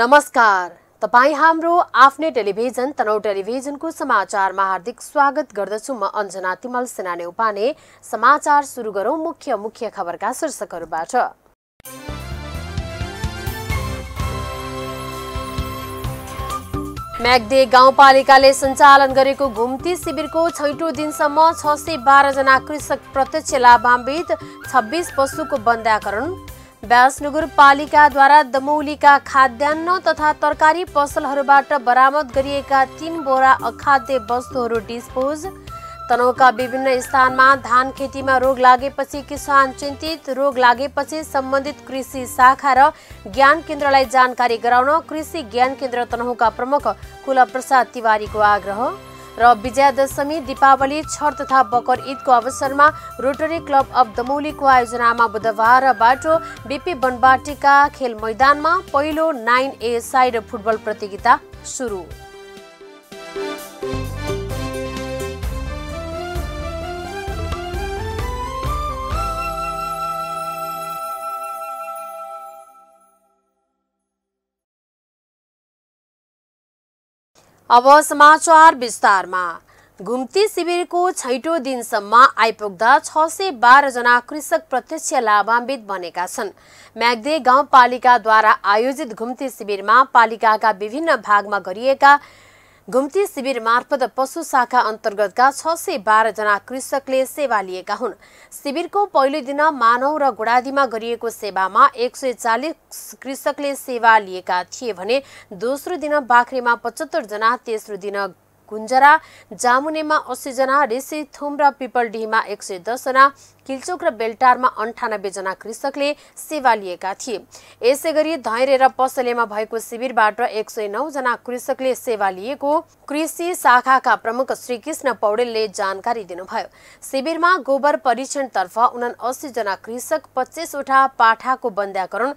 नमस्कार तपाईँ हाम्रो आफ्नै टेलिभिजन तनौ टेलिभिजनको समाचारमा हार्दिक स्वागत गर्दछु म अञ्जना तिमल सेनाने उपाने समाचार सुरु गरौँ मुख्य मुख्य खबरका शीर्षकहरूबाट म्याग्दे गाउँपालिकाले सञ्चालन गरेको घुम्ती शिविरको छैटौँ दिनसम्म छ सय बाह्रजना कृषक प्रत्यक्ष लाभान्वित छब्बिस पशुको बन्द्याकरण व्यास दमौलीका खाद्यान्न तथा तरकारी पसलहरूबाट बरामद गरिएका तीन बोरा अखाद्य वस्तुहरू डिस्पोज तनहुका विभिन्न स्थानमा धान खेतीमा रोग लागेपछि किसान चिन्तित रोग लागेपछि सम्बन्धित कृषि शाखा र ज्ञान केन्द्रलाई जानकारी गराउन कृषि ज्ञान केन्द्र तनहुका प्रमुख कुलप्रसाद तिवारीको आग्रह र विजयादशमी दीपावली छठ तथा बकर ईदको अवसरमा रोटरी क्लब अफ दमौलीको आयोजनामा बुधबार बाटो बिपी बनबाटीका खेल मैदानमा पहिलो नाइन ए साइड फुटबल प्रतियोगिता सुरु अब समाचार विस्तारमा घुम्ती शिविरको छैटौँ दिनसम्म आइपुग्दा छ सय बाह्रजना कृषक प्रत्यक्ष लाभान्वित बनेका छन् म्याग्दे गाउँपालिकाद्वारा आयोजित घुम्ती शिविरमा पालिकाका विभिन्न भागमा गरिएका घुम्ती शिविर मार्फत पशु शाखा अन्तर्गतका छ सय बाह्रजना कृषकले सेवा लिएका हुन् शिविरको पहिलो दिन मानव र गुडादीमा गरिएको सेवामा एक सय चालिस कृषकले सेवा लिएका थिए भने दोस्रो दिन बाख्रेमा जना तेस्रो दिन गुन्जरा जामुनेमा अस्सीजना ऋषि थुम र पिपलडीमा एक सय दसजना किल्चोक र बेलटारमा अन्ठानब्बे जना कृषकले सेवा लिएका थिए यसै गरी धैर्य र पसलेमा भएको शिविरबाट एक सय नौजना कृषकले सेवा लिएको कृषि शाखाका प्रमुख श्री कृष्ण पौडेलले जानकारी दिनुभयो शिविरमा गोबर परीक्षण तर्फ उना जना कृषक पच्चिसवटा पाठाको बन्द्याकरण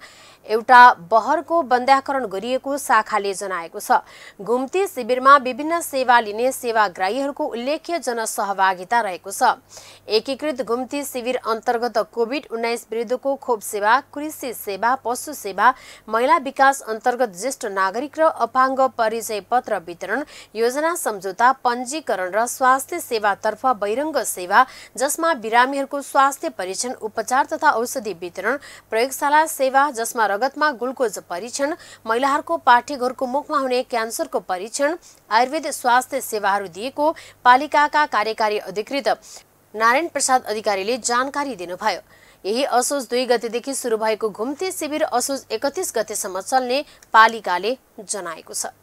एउटा बहरको बन्द्याकरण गरिएको शाखाले जनाएको छ घुम्ती शिविरमा विभिन्न सेवा लिने सेवाग्राहीहरूको उल्लेख्य जनसहभागिता रहेको छ एकीकृत घुम्ती शिविर अन्तर्गत कोभिड उन्नाइस विरुद्धको खोप सेवा कृषि सेवा पशु सेवा महिला विकास अन्तर्गत ज्येष्ठ नागरिक र अपाङ्ग परिचय पत्र वितरण योजना सम्झौता पञ्जीकरण र स्वास्थ्य सेवातर्फ बहिरङ्ग सेवा जसमा बिरामीहरूको स्वास्थ्य परीक्षण उपचार तथा औषधि वितरण प्रयोगशाला सेवा जसमा रगतमा ग्लुकोज परीक्षण महिलाहरूको पाठ्यघरको मुखमा हुने क्यान्सरको परीक्षण आयुर्वेद स्वास्थ्य सेवाहरू दिएको पालिकाका कार्यकारी अधिकृत नारायण प्रसाद अधिकारीले जानकारी दिनुभयो यही असोज दुई गतेदेखि सुरु भएको घुम्ती शिविर असोज एकतिस गतेसम्म चल्ने पालिकाले जनाएको छ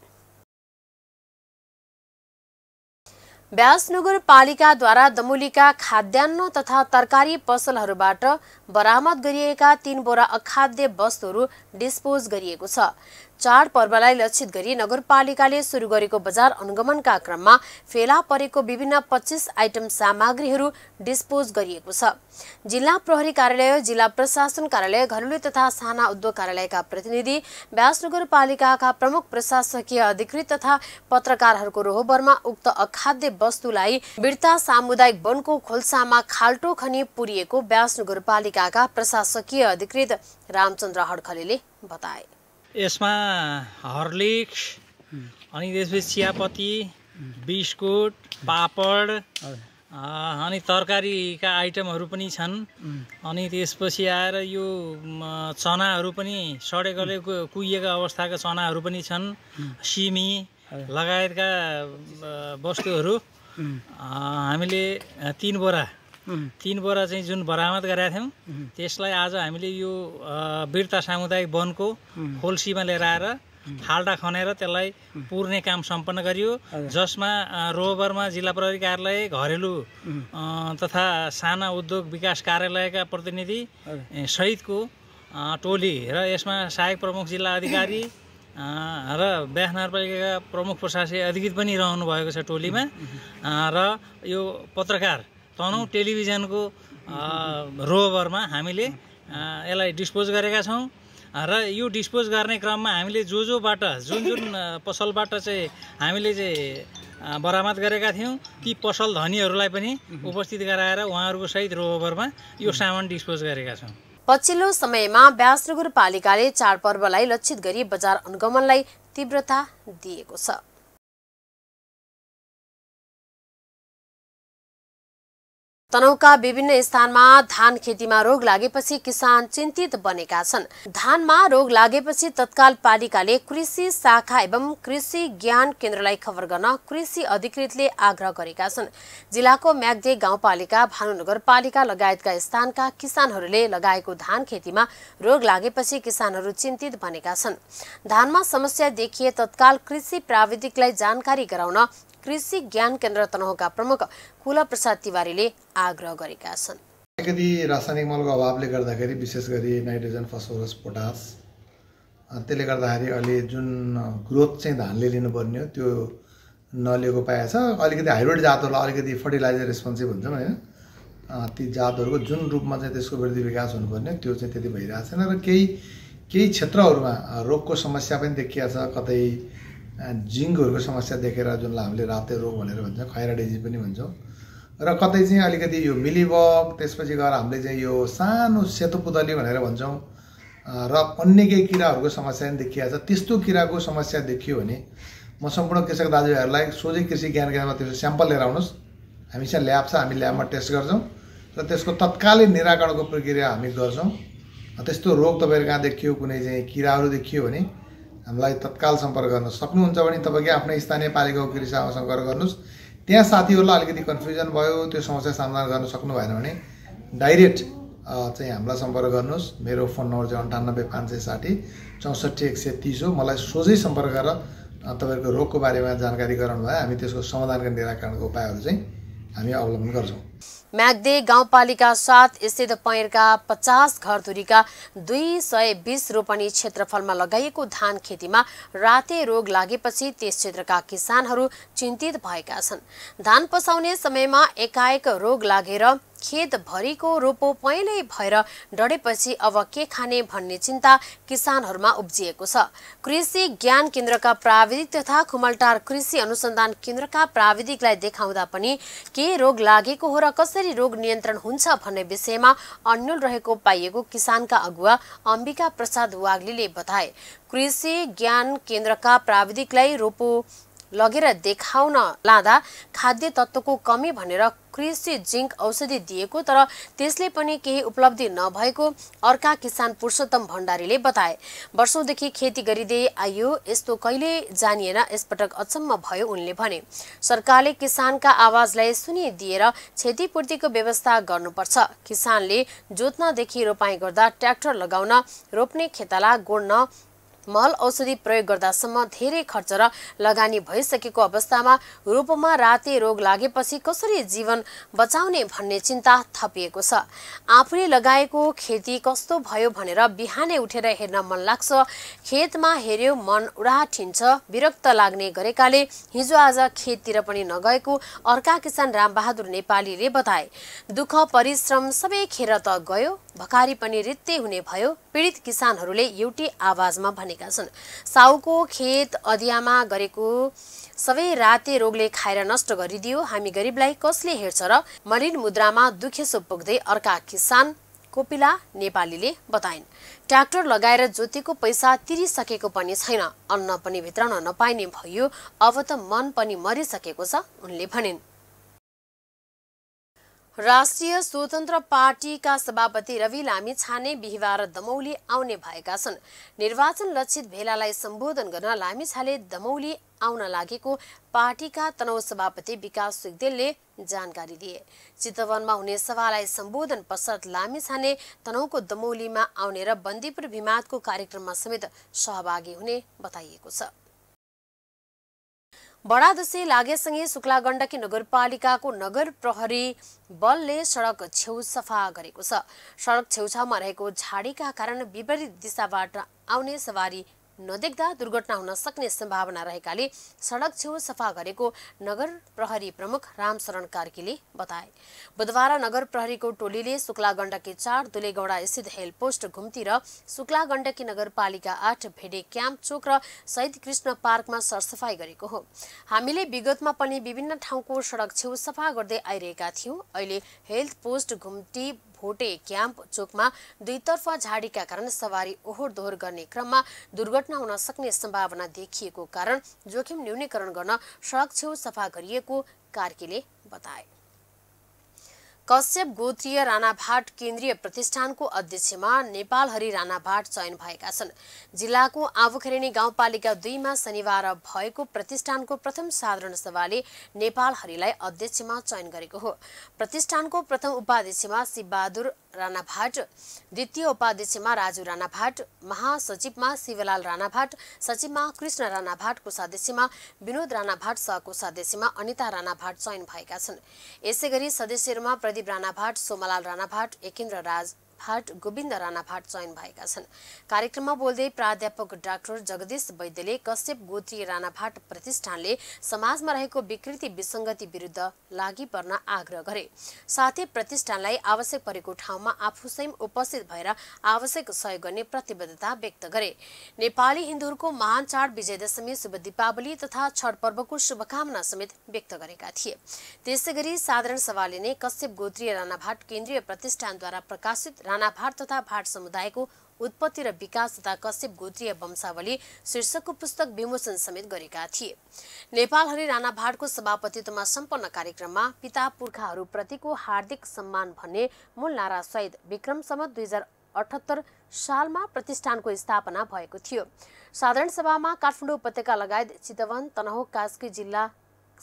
ब्यास नगरपालिकाद्वारा दमुलीका खाद्यान्न तथा तरकारी पसलहरूबाट बरामद गरिएका तीन बोरा अखाद्य वस्तुहरू डिस्पोज गरिएको छ चाडपर्वलाई लक्षित गरी नगरपालिकाले सुरु गरेको बजार अनुगमनका क्रममा फेला परेको विभिन्न पच्चिस आइटम सामग्रीहरू डिस्पोज गरिएको छ जिल्ला प्रहरी कार्यालय जिल्ला प्रशासन कार्यालय घरेलु तथा साना उद्योग कार्यालयका प्रतिनिधि व्यास नगरपालिकाका प्रमुख प्रशासकीय अधिकृत तथा पत्रकारहरूको रोहबरमा उक्त अखाद्य वस्तुलाई बिर्ता सामुदायिक वनको खोल्सामा खाल्टो खनी पुरिएको व्यास नगरपालिकाका प्रशासकीय अधिकृत रामचन्द्र हडखलेले बताए यसमा हर्लिक्स अनि त्यसपछि चियापत्ती बिस्कुट पापड अनि तरकारीका आइटमहरू पनि छन् अनि त्यसपछि आएर यो चनाहरू पनि सडेकोले कुहिएको अवस्थाका चनाहरू पनि छन् सिमी लगायतका वस्तुहरू हामीले तिन बोरा तिन बोरा चाहिँ जुन बरामद गरेका थियौँ त्यसलाई आज हामीले यो वीरता सामुदायिक वनको खोल्सीमा लिएर आएर फाल्टा खनेर त्यसलाई पुर्ने काम सम्पन्न गरियो जसमा रोबरमा जिल्ला प्रहरी कार्यालय घरेलु तथा साना उद्योग विकास कार्यालयका प्रतिनिधि सहितको टोली र यसमा सहायक प्रमुख जिल्ला अधिकारी र बिहा नगरपालिकाका प्रमुख प्रशासकीय अधिकृत पनि रहनु भएको छ टोलीमा र यो पत्रकार तनहुँ टेलिभिजनको रोभरमा हामीले यसलाई डिस्पोज गरेका छौँ र यो डिस्पोज गर्ने क्रममा हामीले जो जोबाट जुन जुन पसलबाट चाहिँ हामीले चाहिँ बरामद गरेका थियौँ ती पसल धनीहरूलाई पनि उपस्थित गराएर उहाँहरूको सहित रोभरमा यो सामान डिस्पोज गरेका छौँ पछिल्लो समयमा ब्यासनगरपालिकाले नगरपालिकाले चाडपर्वलाई लक्षित गरी बजार अनुगमनलाई तीव्रता दिएको छ तनहुका विभिन्न स्थानमा धान खेतीमा रोग लागेपछि किसान चिन्तित बनेका छन् धानमा रोग लागेपछि तत्काल पालिकाले कृषि शाखा एवं कृषि ज्ञान केन्द्रलाई खबर गर्न कृषि अधिकृतले आग्रह गरेका छन् जिल्लाको म्याग्दे गाउँपालिका भानु नगरपालिका लगायतका स्थानका किसानहरूले लगाएको धान खेतीमा रोग लागेपछि किसानहरू चिन्तित बनेका छन् धानमा समस्या देखिए तत्काल कृषि प्राविधिकलाई जानकारी गराउन कृषि ज्ञान केन्द्र तनहुका प्रमुख कुला प्रसाद तिवारीले आग्रह गरेका छन् अलिकति रासायनिक मलको अभावले गर्दाखेरि विशेष गरी नाइट्रोजन फस्फोरस पोटास त्यसले गर्दाखेरि अहिले जुन ग्रोथ चाहिँ धानले लिनुपर्ने हो त्यो नलिएको पाएछ अलिकति हाइब्रिड जातहरूलाई अलिकति फर्टिलाइजर रेस्पोन्सिभ हुन्छ होइन ती जातहरूको जुन रूपमा चाहिँ त्यसको वृद्धि विकास हुनुपर्ने त्यो चाहिँ त्यति भइरहेको छैन र केही केही क्षेत्रहरूमा रोगको समस्या पनि देखिया छ कतै जिङ्कहरूको समस्या देखेर जुनलाई हामीले राते रोग भनेर भन्छौँ खैरा पनि भन्छौँ र कतै चाहिँ अलिकति यो मिलिबग त्यसपछि गएर हामीले चाहिँ यो सानो सेतो पुतली भनेर भन्छौँ र अन्य केही किराहरूको समस्या पनि देखिहाल्छ त्यस्तो किराको समस्या देखियो भने म सम्पूर्ण कृषक दाजुभाइहरूलाई सोझै कृषि ज्ञान केन्द्रमा त्यसको स्याम्पल लिएर आउनुहोस् हामीसँग ल्याब छ हामी ल्याबमा टेस्ट गर्छौँ र त्यसको तत्कालै निराकरणको प्रक्रिया हामी गर्छौँ त्यस्तो रोग तपाईँहरू कहाँ देखियो कुनै चाहिँ किराहरू देखियो भने हामीलाई तत्काल सम्पर्क गर्न सक्नुहुन्छ भने तपाईँकै आफ्नै स्थानीय पालिकाको कृषिमा सम्पर्क गर्नुहोस् त्यहाँ साथीहरूलाई अलिकति कन्फ्युजन भयो त्यो समस्या समाधान गर्न सक्नु भएन भने डाइरेक्ट चाहिँ हामीलाई सम्पर्क गर्नुहोस् मेरो फोन नम्बर चाहिँ अन्ठानब्बे पाँच सय साठी चौसठी एक सय तिस हो मलाई सोझै सम्पर्क गरेर तपाईँहरूको रोगको बारेमा जानकारी गराउनु भयो हामी त्यसको समाधानका निराकरणको उपायहरू चाहिँ हामी अवलम्बन गर्छौँ म्याग्दे गाउँपालिका साथ स्थित पैरका पचास घरधुरीका दुई सय बिस रोपनी क्षेत्रफलमा लगाइएको धान खेतीमा राते रोग लागेपछि त्यस क्षेत्रका किसानहरू चिन्तित भएका छन् धान पसाउने समयमा एकाएक रोग लागेर खेतभरिको रोपो पहेँलै भएर डढेपछि अब के खाने भन्ने चिन्ता किसानहरूमा उब्जिएको छ कृषि ज्ञान केन्द्रका प्राविधिक तथा खुमलटार कृषि अनुसन्धान केन्द्रका प्राविधिकलाई देखाउँदा पनि के रोग लागेको हो र कसरी रोग नियन्त्रण हुन्छ भन्ने विषयमा अन्यल रहेको पाइएको किसानका अगुवा अम्बिका प्रसाद वाग्लीले बताए कृषि ज्ञान केन्द्रका प्राविधिकलाई रोपो लगेर देखाउन लाँदा खाद्य तत्त्वको कमी भनेर कृषि जिङ्क औषधि दिएको तर त्यसले पनि केही उपलब्धि नभएको अर्का किसान पुरुषोत्तम भण्डारीले बताए वर्षौँदेखि खेती गरिँदै आइयो यस्तो कहिले जानिएन यसपटक अचम्म भयो उनले भने सरकारले किसानका आवाजलाई सुनिदिएर क्षतिपूर्तिको व्यवस्था गर्नुपर्छ किसानले जोत्नदेखि रोपाइँ गर्दा ट्र्याक्टर लगाउन रोप्ने खेताला गोड्न मल औषधि प्रयोग गर्दासम्म धेरै खर्च र लगानी भइसकेको अवस्थामा रूपमा राते रोग लागेपछि कसरी जीवन बचाउने भन्ने चिन्ता थपिएको छ आफूले लगाएको खेती कस्तो भयो भनेर बिहानै उठेर हेर्न मन लाग्छ खेतमा हेऱ्यो मन उडाठिन्छ विरक्त लाग्ने गरेकाले हिजो आज खेततिर पनि नगएको अर्का किसान रामबहादुर नेपालीले बताए दुःख परिश्रम सबै खेर त गयो भकारी पनि रित्ते हुने भयो पीडित किसानहरूले एउटै आवाजमा भनेका छन् साउको खेत अधियामा गरेको सबै राते रोगले खाएर नष्ट गरिदियो हामी गरिबलाई कसले हेर्छ र मरिन मुद्रामा दुखेसो पुग्दै अर्का किसान कोपिला नेपालीले बताइन् ट्र्याक्टर लगाएर जोतेको पैसा तिरिसकेको पनि छैन अन्न पनि भित्राउन नपाइने भयो अब त मन पनि मरिसकेको छ उनले भनिन् राष्ट्रिय स्वतन्त्र पार्टीका सभापति रवि लामी छाने बिहिबार दमौली आउने भएका छन् निर्वाचन लक्षित भेलालाई सम्बोधन गर्न लामिछाले दमौली आउन लागेको पार्टीका तनौ सभापति विकास सुगदेलले जानकारी दिए चितवनमा हुने सभालाई सम्बोधन पश्चात लामिछाने तनहुको दमौलीमा आउने र बन्दीपुर भिमातको कार्यक्रममा समेत सहभागी हुने बताइएको छ बडादसी लागेसँगै शुक्ला गण्डकी नगरपालिकाको नगर प्रहरी बलले सडक छेउ सफा गरेको छ सडक छेउछाउमा रहेको झाडीका कारण विपरीत दिशाबाट आउने सवारी नदेख्दा दुर्घटना हुन सक्ने सम्भावना रहेकाले सडक छेउ सफा गरेको नगर प्रहरी प्रमुख रामशरण कार्कीले बताए बुधबार नगर प्रहरीको टोलीले शुक्ला गण्डकी चार दुलेगौडा स्थित हेल पोस्ट घुम्ती र शुक्ला गण्डकी नगरपालिका आठ भेडे क्याम्प चोक र शहीद कृष्ण पार्कमा सरसफाई गरेको हो हामीले विगतमा पनि विभिन्न ठाउँको सडक छेउ सफा गर्दै आइरहेका थियौँ अहिले हेल्थ पोस्ट घुम्टी होटे क्याम्प चोकमा दुईतर्फ झाडीका कारण सवारी ओहोर दोहोर गर्ने क्रममा दुर्घटना हुन सक्ने सम्भावना देखिएको कारण जोखिम न्यूनीकरण गर्न सडक छेउ सफा गरिएको कार्कीले बताए कश्यप गोत्रीय भाट केन्द्रीय प्रतिष्ठानको अध्यक्षमा नेपाल राणा भाट चयन भएका छन् जिल्लाको आबुखेरेनी गाउँपालिका दुईमा शनिबार भएको प्रतिष्ठानको प्रथम साधारण सभाले नेपाल हरिलाई अध्यक्षमा चयन गरेको हो प्रतिष्ठानको प्रथम उपाध्यक्षमा शिवबहादुर भाट द्वितीय उपाध्यक्षमा राजु राणा भाट महासचिवमा शिवलाल राणा भाट सचिवमा कृष्ण राणा भाटको सदस्यमा विनोद राणा राणाभाट सदस्यमा अनिता राणा भाट चयन भएका छन् यसै गरी सदस्यहरूमा प्रदीप राणाभाट सोमलाल राणाभाट एकेन्द्र राज भाट गोविन्द राणा भाट चयन भएका छन् कार्यक्रममा बोल्दै प्राध्यापक डाक्टर जगदीश वैद्यले कश्यप गोत्री राणा भाट प्रतिष्ठानले समाजमा रहेको विकृति विसङ्गति विरुद्ध लागि पर्न आग्रह गरे साथै प्रतिष्ठानलाई आवश्यक परेको ठाउँमा आफू स्वयं उपस्थित भएर आवश्यक सहयोग गर्ने प्रतिबद्धता व्यक्त गरे नेपाली हिन्दूहरूको महान चाड विजयदशमी शुभ दीपावली तथा छठ पर्वको शुभकामना समेत व्यक्त गरेका थिए त्यसै गरी साधारण सभाले नै कश्यप गोत्रीय भाट केन्द्रीय प्रतिष्ठानद्वारा प्रकाशित राणाभाट तथा भाट समुदायको उत्पत्ति र विकास तथा कश्यप गोत्रीय वंशावली शीर्षकको पुस्तक विमोचन समेत गरेका थिए नेपाल नेपालहरि राणाभाटको सभापतित्वमा सम्पन्न कार्यक्रममा पिता पुर्खाहरूप्रतिको हार्दिक सम्मान भन्ने मूल सहित विक्रम समत दुई हजार अठहत्तर सालमा प्रतिष्ठानको स्थापना भएको थियो साधारण सभामा काठमाडौँ उपत्यका लगायत चितवन तनहुँ कास्की जिल्ला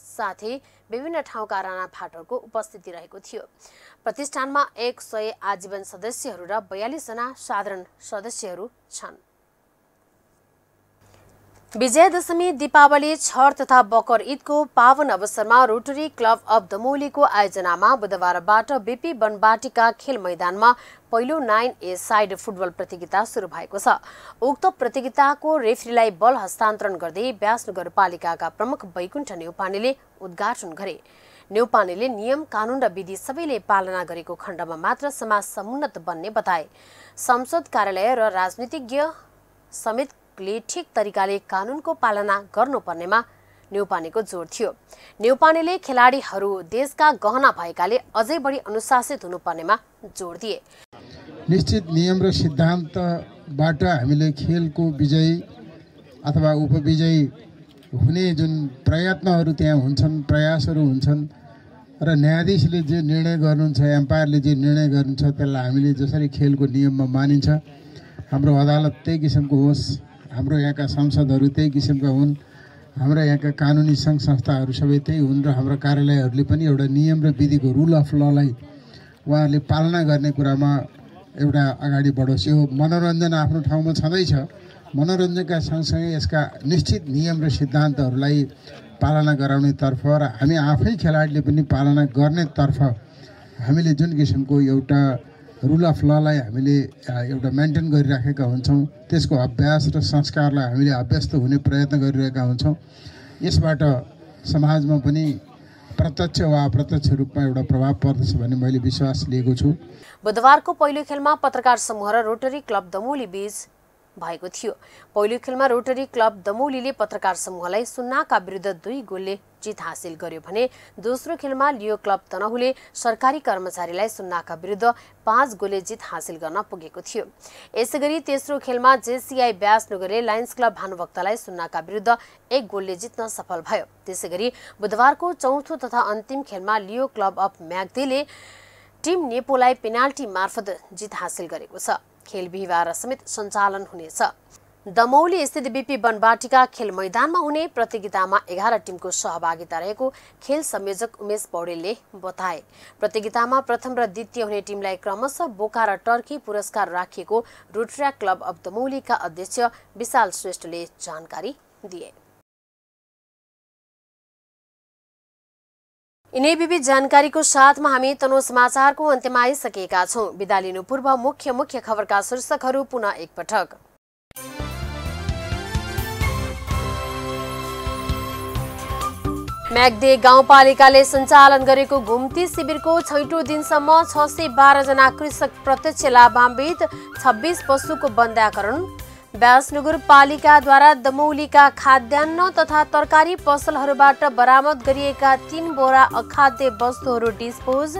साथै विभिन्न ठाउँका राणा राणाभाटहरूको उपस्थिति रहेको थियो प्रतिष्ठानमा एक सय आजीवन सदस्यहरू र बयालिसजना साधारण सदस्यहरू छन् विजयादशमी दीपावली छठ तथा बकर ईदको पावन अवसरमा रोटरी क्लब अफ द दमोलीको आयोजनामा बुधबारबाट बिपी बनबाटीका खेल मैदानमा पहिलो नाइन ए साइड फुटबल प्रतियोगिता सुरु भएको छ उक्त प्रतियोगिताको रेफ्रीलाई बल हस्तान्तरण गर्दै व्यास नगरपालिकाका प्रमुख वैकुण्ठ न्यौपानेले उद्घाटन गरे न्यौपानेले नियम कानून र विधि सबैले पालना गरेको खण्डमा मात्र समाज समुन्नत बन्ने बताए संसद कार्यालय र राजनीतिज्ञ समेत ले ठिक तरिकाले कानुनको पालना गर्नुपर्नेमा न्युपानेको जोड थियो न्युपानेले खेलाडीहरू देशका गहना भएकाले अझै बढी अनुशासित हुनुपर्नेमा जोड दिए निश्चित नियम र सिद्धान्तबाट हामीले खेलको विजयी अथवा उपविजयी हुने जुन प्रयत्नहरू त्यहाँ हुन्छन् प्रयासहरू हुन्छन् र न्यायाधीशले जे निर्णय गर्नुहुन्छ एम्पायरले जे निर्णय गर्नुहुन्छ त्यसलाई हामीले जसरी खेलको नियममा मानिन्छ हाम्रो अदालत त्यही किसिमको होस् हाम्रो यहाँका सांसदहरू त्यही किसिमका हुन् हाम्रा यहाँका कानुनी सङ्घ संस्थाहरू सबै त्यही हुन् र हाम्रो कार्यालयहरूले पनि एउटा नियम र विधिको रुल अफ ललाई उहाँहरूले पालना गर्ने कुरामा एउटा अगाडि बढोस् यो मनोरञ्जन आफ्नो ठाउँमा छँदैछ मनोरञ्जनका सँगसँगै यसका निश्चित नियम र सिद्धान्तहरूलाई पालना गराउनेतर्फ र हामी आफै खेलाडीले पनि पालना गर्नेतर्फ हामीले जुन किसिमको एउटा रुल अफ ललाई हामीले एउटा मेन्टेन गरिराखेका हुन्छौँ त्यसको अभ्यास र संस्कारलाई हामीले अभ्यस्त हुने प्रयत्न गरिरहेका हुन्छौँ यसबाट समाजमा पनि प्रत्यक्ष वा अप्रत्यक्ष रूपमा एउटा प्रभाव पर्दछ भन्ने मैले विश्वास लिएको छु बुधबारको पहिलो खेलमा पत्रकार समूह र रोटरी क्लब दमोली बीच भएको थियो पहिलो खेलमा रोटरी क्लब दमौलीले पत्रकार समूहलाई सुन्नाका विरुद्ध दुई गोलले जित हासिल गर्यो भने दोस्रो खेलमा लियो क्लब तनहुले सरकारी कर्मचारीलाई सुन्नाका विरुद्ध पाँच गोलले जित हासिल गर्न पुगेको थियो यसै गरी तेस्रो खेलमा जेसिआई ब्यास नगरले लायन्स क्लब भानुभक्तलाई सुन्नाका विरुद्ध एक गोलले जित्न सफल भयो त्यसै गरी बुधबारको चौथो तथा अन्तिम खेलमा लियो क्लब अफ म्याग्दीले टिम नेपोलाई पेनाल्टी मार्फत जित हासिल गरेको छ खेल बिहिबार समेत सञ्चालन हुनेछ दमौली स्थित बिपी वनबाटिका खेल मैदानमा हुने प्रतियोगितामा एघार टिमको सहभागिता रहेको खेल संयोजक उमेश पौडेलले बताए प्रतियोगितामा प्रथम र द्वितीय हुने टिमलाई क्रमशः बोका र टर्की पुरस्कार राखिएको रोट्रिया क्लब अफ दमौलीका अध्यक्ष विशाल श्रेष्ठले जानकारी दिए यिनै विविध जानकारीको साथमा हामी तनो समाचारको अन्त्यमा आइसकेका छौँ विदा लिनु पूर्व मुख्य मुख्य खबरका शीर्षकहरू पुनः एकपटक म्याग्दे गाउँपालिकाले सञ्चालन गरेको घुम्ती शिविरको छैटौँ दिनसम्म छ सय बाह्रजना कृषक प्रत्यक्ष लाभान्वित छब्बिस पशुको बन्द्याकरण व्यासनगरपालिकाद्वारा दमौलीका खाद्यान्न तथा तरकारी पसलहरूबाट बरामद गरिएका तीन बोरा अखाद्य वस्तुहरू डिस्पोज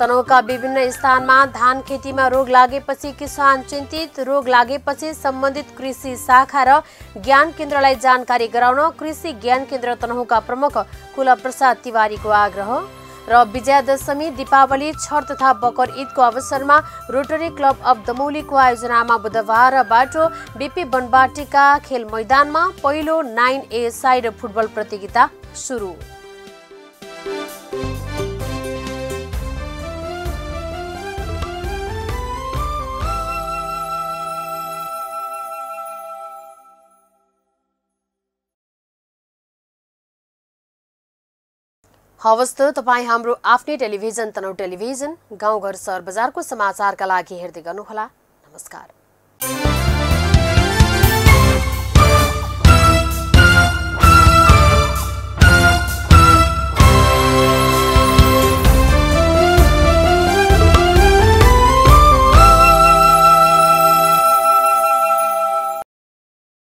तनहुका विभिन्न स्थानमा धान खेतीमा रोग लागेपछि किसान चिन्तित रोग लागेपछि सम्बन्धित कृषि शाखा र ज्ञान केन्द्रलाई जानकारी गराउन कृषि ज्ञान केन्द्र तनहुका प्रमुख कुलप्रसाद तिवारीको आग्रह र विजयादशमी दीपावली छठ तथा बकर ईदको अवसरमा रोटरी क्लब अफ दमौलीको आयोजनामा बाटो बिपी बनबाटीका खेल मैदानमा पहिलो नाइन ए साइड फुटबल प्रतियोगिता सुरु हवस् त तपाईँ हाम्रो आफ्नै टेलिभिजन तनौ टेलिभिजन गाउँघर सहर बजारको समाचारका लागि हेर्दै गर्नुहोला नमस्कार